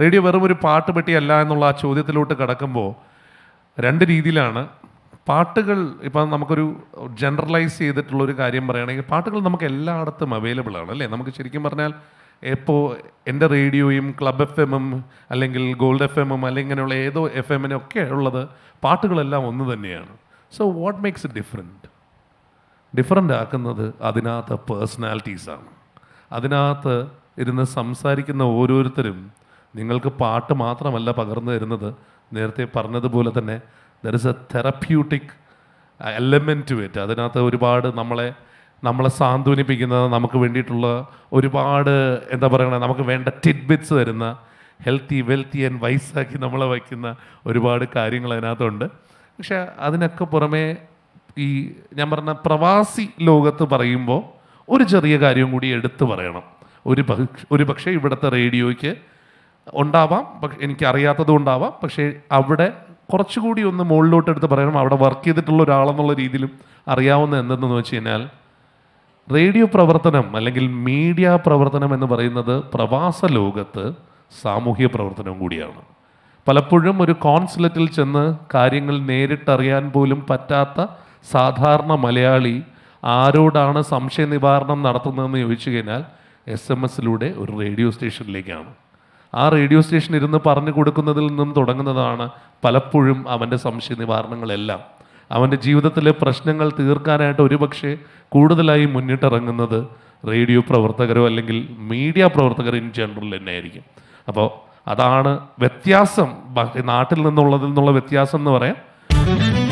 radio വെറും ഒരു പാട്ട് പെട്ടിയല്ല എന്നുള്ള ആ ചോദ്യത്തിലോട്ട് കടക്കുമ്പോൾ രണ്ട് രീതിയിലാണ് പാട്ടുകൾ ഇപ്പം നമുക്കൊരു ജനറലൈസ് ചെയ്തിട്ടുള്ള ഒരു കാര്യം പറയുകയാണെങ്കിൽ പാട്ടുകൾ നമുക്ക് എല്ലായിടത്തും അവൈലബിൾ ആണ് അല്ലേ നമുക്ക് ശരിക്കും പറഞ്ഞാൽ എപ്പോൾ എൻ്റെ റേഡിയോയും ക്ലബ് എഫ് എമ്മും അല്ലെങ്കിൽ ഗോൾഡ് എഫ് എമ്മും അല്ലെങ്കിൽ ഇങ്ങനെയുള്ള ഏതോ എഫ് എമ്മിനൊക്കെ ഉള്ളത് പാട്ടുകളെല്ലാം ഒന്ന് തന്നെയാണ് so what makes it different different ആക്കുന്നത് അതിനകത്ത് പേഴ്സണാലിറ്റീസാണ് അതിനകത്ത് ഇരുന്ന് സംസാരിക്കുന്ന ഓരോരുത്തരും നിങ്ങൾക്ക് പാട്ട് മാത്രമല്ല പകർന്നു തരുന്നത് നേരത്തെ പറഞ്ഞതുപോലെ തന്നെ there is a therapeutic element to it അതിനകത്ത് ഒരുപാട് നമ്മളെ നമ്മളെ സാന്ത്വനിപ്പിക്കുന്ന നമുക്ക് വേണ്ടിയിട്ടുള്ള ഒരുപാട് എന്താ പറയുക നമുക്ക് വേണ്ട ടിഡ്ബിറ്റ്സ് തരുന്ന ഹെൽത്തി വെൽത്തി ആൻഡ് വൈസാക്കി നമ്മളെ വയ്ക്കുന്ന ഒരുപാട് കാര്യങ്ങൾ അതിനകത്തുണ്ട് പക്ഷേ അതിനൊക്കെ പുറമേ ഈ ഞാൻ പറഞ്ഞ പ്രവാസി ലോകത്ത് പറയുമ്പോൾ ഒരു ചെറിയ കാര്യം കൂടി എടുത്തു പറയണം ഒരു ഒരു പക്ഷേ ഇവിടുത്തെ റേഡിയോയ്ക്ക് ഉണ്ടാവാം പക്ഷെ എനിക്ക് ഉണ്ടാവാം പക്ഷേ അവിടെ കുറച്ചുകൂടി ഒന്ന് മുകളിലോട്ട് എടുത്ത് പറയണം അവിടെ വർക്ക് ചെയ്തിട്ടുള്ള ഒരാളെന്നുള്ള രീതിയിലും അറിയാവുന്ന എന്തെന്ന് വെച്ച് കഴിഞ്ഞാൽ റേഡിയോ പ്രവർത്തനം അല്ലെങ്കിൽ മീഡിയ പ്രവർത്തനം എന്ന് പറയുന്നത് പ്രവാസ ലോകത്ത് സാമൂഹ്യ പ്രവർത്തനം കൂടിയാണ് പലപ്പോഴും ഒരു കോൺസുലറ്റിൽ ചെന്ന് കാര്യങ്ങൾ നേരിട്ടറിയാൻ പോലും പറ്റാത്ത സാധാരണ മലയാളി ആരോടാണ് സംശയ നിവാരണം നടത്തുന്നതെന്ന് ചോദിച്ചു കഴിഞ്ഞാൽ എസ് എം എസിലൂടെ ഒരു റേഡിയോ സ്റ്റേഷനിലേക്കാണ് ആ റേഡിയോ സ്റ്റേഷൻ ഇരുന്ന് പറഞ്ഞു കൊടുക്കുന്നതിൽ നിന്നും തുടങ്ങുന്നതാണ് പലപ്പോഴും അവൻ്റെ സംശയ നിവാരണങ്ങളെല്ലാം അവൻ്റെ ജീവിതത്തിലെ പ്രശ്നങ്ങൾ തീർക്കാനായിട്ട് ഒരുപക്ഷെ കൂടുതലായി മുന്നിട്ടിറങ്ങുന്നത് റേഡിയോ പ്രവർത്തകരോ അല്ലെങ്കിൽ മീഡിയ പ്രവർത്തകരോ ഇൻ ജനറൽ തന്നെയായിരിക്കും അപ്പോൾ അതാണ് വ്യത്യാസം നാട്ടിൽ നിന്നുള്ളതിൽ നിന്നുള്ള വ്യത്യാസം എന്ന് പറയാം